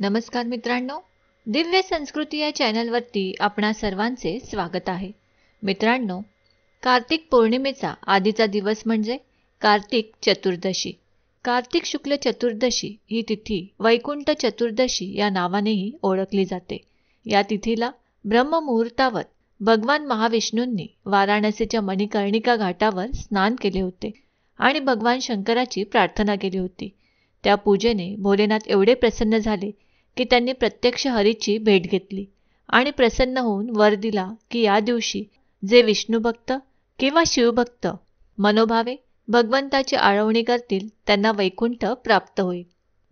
नमस्कार मित्रांनो दिव्य संस्कृती या चॅनलवरती आपणा सर्वांचे स्वागत आहे मित्रांनो कार्तिक पौर्णिमेचा आधीचा दिवस म्हणजे कार्तिक चतुर्दशी कार्तिक शुक्ल चतुर्दशी ही तिथी वैकुंठ चतुर्दशी या नावानेही ओळखली जाते या तिथीला ब्रह्ममुहूर्तावर भगवान महाविष्णूंनी वाराणसीच्या मणिकर्णिका घाटावर स्नान केले होते आणि भगवान शंकराची प्रार्थना केली होती त्या पूजेने भोलेनाथ एवढे प्रसन्न झाले की त्यांनी प्रत्यक्ष हरीची भेट घेतली आणि प्रसन्न होऊन वर दिला की या दिवशी जे भक्त किंवा शिवभक्त मनोभावे भगवंताची आळवणी करतील त्यांना वैकुंठ प्राप्त होईल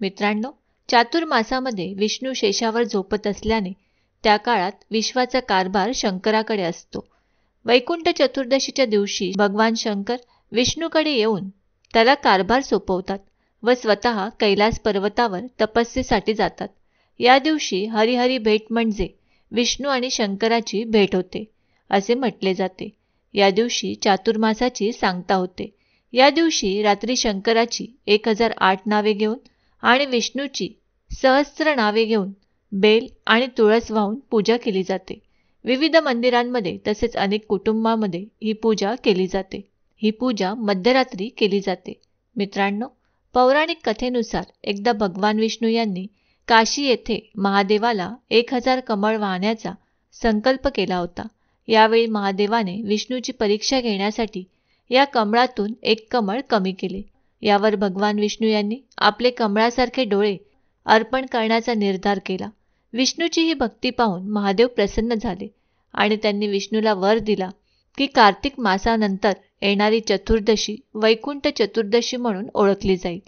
मित्रांनो चातुर्मासामध्ये विष्णू शेषावर झोपत असल्याने त्या काळात विश्वाचा कारभार शंकराकडे असतो वैकुंठ चतुर्दशीच्या दिवशी भगवान शंकर विष्णूकडे येऊन त्याला कारभार सोपवतात व स्वतः कैलास पर्वतावर तपस्येसाठी जातात या दिवशी हरिहरी भेट म्हणजे विष्णू आणि शंकराची भेट होते असे म्हटले जाते या दिवशी चातुर्मासाची सांगता होते या दिवशी रात्री शंकराची एक हजार आठ नावे घेऊन आणि विष्णूची सहस्त्र नावे घेऊन बेल आणि तुळस वाहून पूजा केली जाते विविध मंदिरांमध्ये तसेच अनेक कुटुंबामध्ये ही पूजा केली जाते ही पूजा मध्यरात्री केली जाते मित्रांनो पौराणिक कथेनुसार एकदा भगवान विष्णू यांनी काशी येथे महादेवाला एक हजार कमळ वाहण्याचा संकल्प केला होता यावेळी महादेवाने विष्णूची परीक्षा घेण्यासाठी या कमळातून एक कमळ कमी केले यावर भगवान विष्णू यांनी आपले कमळासारखे डोळे अर्पण करण्याचा निर्धार केला विष्णूची ही भक्ती पाहून महादेव प्रसन्न झाले आणि त्यांनी विष्णूला वर दिला की कार्तिक मासानंतर येणारी चतुर्दशी वैकुंठ चतुर्दशी म्हणून ओळखली जाईल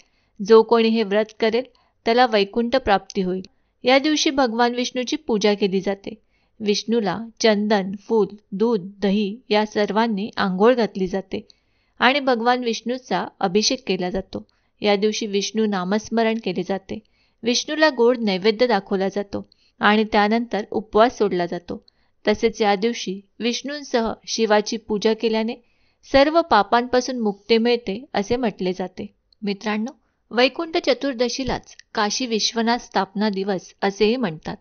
जो कोणी हे व्रत करेल त्याला वैकुंठ प्राप्ती होईल या दिवशी भगवान विष्णूची पूजा केली जाते विष्णूला चंदन फूल दूध दही या सर्वांनी आंघोळ घातली जाते आणि भगवान विष्णूचा अभिषेक केला जातो या दिवशी विष्णू नामस्मरण केले जाते विष्णूला गोड नैवेद्य दाखवला जातो आणि त्यानंतर उपवास सोडला जातो तसेच या दिवशी विष्णूंसह शिवाची पूजा केल्याने सर्व पापांपासून मुक्ती मिळते असे म्हटले जाते मित्रांनो वैकुंठ चतुर्दशीलाच काशी विश्वनाथ स्थापना दिवस असेही म्हणतात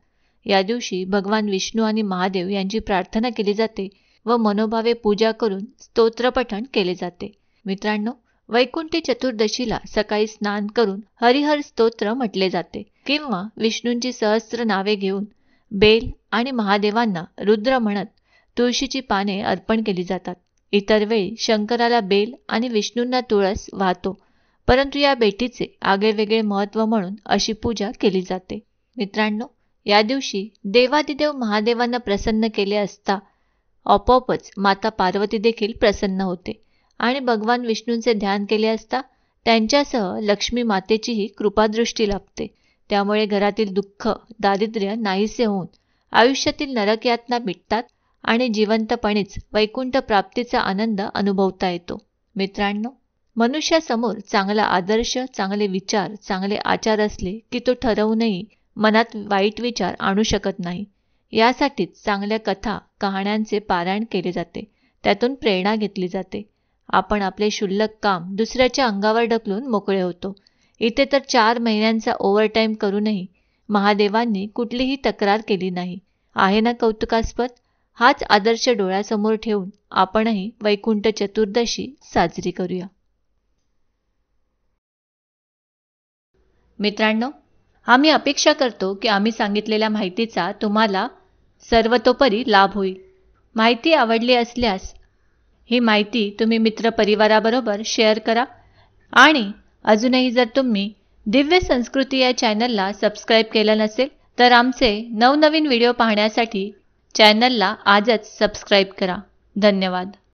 या दिवशी भगवान विष्णू आणि महादेव यांची प्रार्थना केली जाते व मनोभावे पूजा करून स्तोत्रपठण केले जाते मित्रांनो वैकुंठी चतुर्दशीला सकाळी स्नान करून हरिहर स्तोत्र म्हटले जाते किंवा विष्णूंची सहस्र नावे घेऊन बेल आणि महादेवांना रुद्र म्हणत तुळशीची पाने अर्पण केली जातात इतर वेळी शंकराला बेल आणि विष्णूंना तुळस वाहतो परंतु या बेटीचे आगळेवेगळे महत्त्व म्हणून अशी पूजा केली जाते मित्रांनो या दिवशी देवादिदेव महादेवांना प्रसन्न केले असता आपोआपच माता पार्वती देखील प्रसन्न होते आणि भगवान विष्णूंचे ध्यान केले असता त्यांच्यासह लक्ष्मी मातेचीही कृपादृष्टी लाभते त्यामुळे घरातील दुःख दारिद्र्य नाहीसे होऊन आयुष्यातील नरकयातना मिटतात आणि जिवंतपणीच वैकुंठ प्राप्तीचा आनंद अनुभवता येतो मित्रांनो मनुष्यासमोर चांगला आदर्श चांगले विचार चांगले आचार असले की तो ठरवूनही मनात वाईट विचार आणू शकत नाही यासाठीच चांगल्या कथा कहाण्यांचे पारायण केले जाते त्यातून प्रेरणा घेतली जाते आपण आपले क्षुल्लक काम दुसऱ्याच्या अंगावर ढकलून मोकळे होतो इथे तर चार महिन्यांचा ओव्हरटाईम करूनही महादेवांनी कुठलीही तक्रार केली नाही आहे ना कौतुकास्पद हाच आदर्श डोळ्यासमोर ठेवून आपणही वैकुंठ चतुर्दशी साजरी करूया मित्रांनो आम्ही अपेक्षा करतो की आम्ही सांगितलेल्या माहितीचा तुम्हाला सर्वतोपरी लाभ होईल माहिती आवडली असल्यास ही माहिती तुम्ही मित्रपरिवाराबरोबर शेअर करा आणि अजूनही जर तुम्ही दिव्य संस्कृती या चॅनलला सबस्क्राईब केलं नसेल तर आमचे नवनवीन व्हिडिओ पाहण्यासाठी चॅनलला आजच सबस्क्राईब करा धन्यवाद